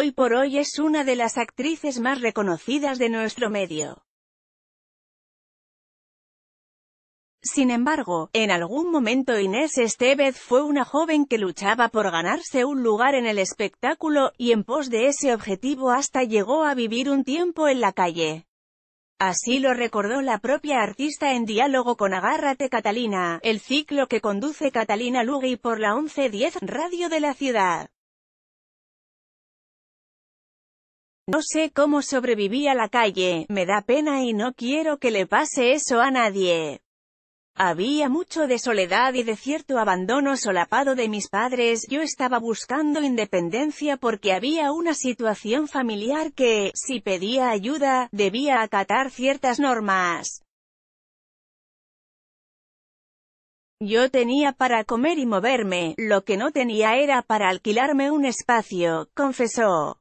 hoy por hoy es una de las actrices más reconocidas de nuestro medio. Sin embargo, en algún momento Inés Estevez fue una joven que luchaba por ganarse un lugar en el espectáculo, y en pos de ese objetivo hasta llegó a vivir un tiempo en la calle. Así lo recordó la propia artista en diálogo con Agárrate Catalina, el ciclo que conduce Catalina Lugui por la 1110 Radio de la Ciudad. No sé cómo sobreviví a la calle, me da pena y no quiero que le pase eso a nadie. Había mucho de soledad y de cierto abandono solapado de mis padres, yo estaba buscando independencia porque había una situación familiar que, si pedía ayuda, debía acatar ciertas normas. Yo tenía para comer y moverme, lo que no tenía era para alquilarme un espacio, confesó.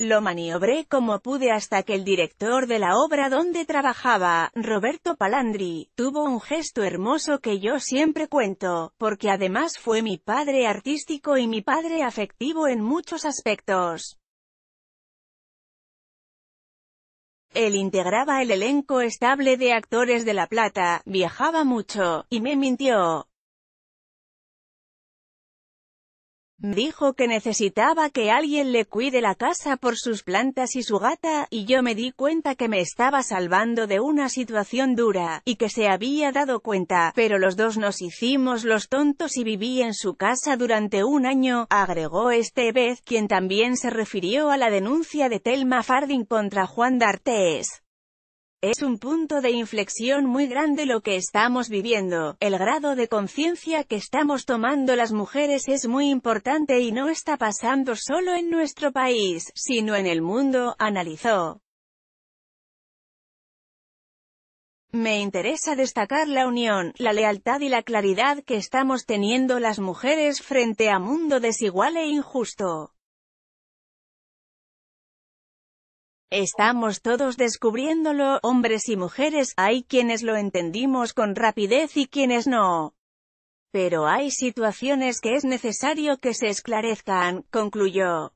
Lo maniobré como pude hasta que el director de la obra donde trabajaba, Roberto Palandri, tuvo un gesto hermoso que yo siempre cuento, porque además fue mi padre artístico y mi padre afectivo en muchos aspectos. Él integraba el elenco estable de actores de La Plata, viajaba mucho, y me mintió, Dijo que necesitaba que alguien le cuide la casa por sus plantas y su gata, y yo me di cuenta que me estaba salvando de una situación dura, y que se había dado cuenta, pero los dos nos hicimos los tontos y viví en su casa durante un año, agregó este vez, quien también se refirió a la denuncia de Telma Fardin contra Juan D'Artes. Es un punto de inflexión muy grande lo que estamos viviendo, el grado de conciencia que estamos tomando las mujeres es muy importante y no está pasando solo en nuestro país, sino en el mundo, analizó. Me interesa destacar la unión, la lealtad y la claridad que estamos teniendo las mujeres frente a mundo desigual e injusto. Estamos todos descubriéndolo, hombres y mujeres, hay quienes lo entendimos con rapidez y quienes no. Pero hay situaciones que es necesario que se esclarezcan, concluyó.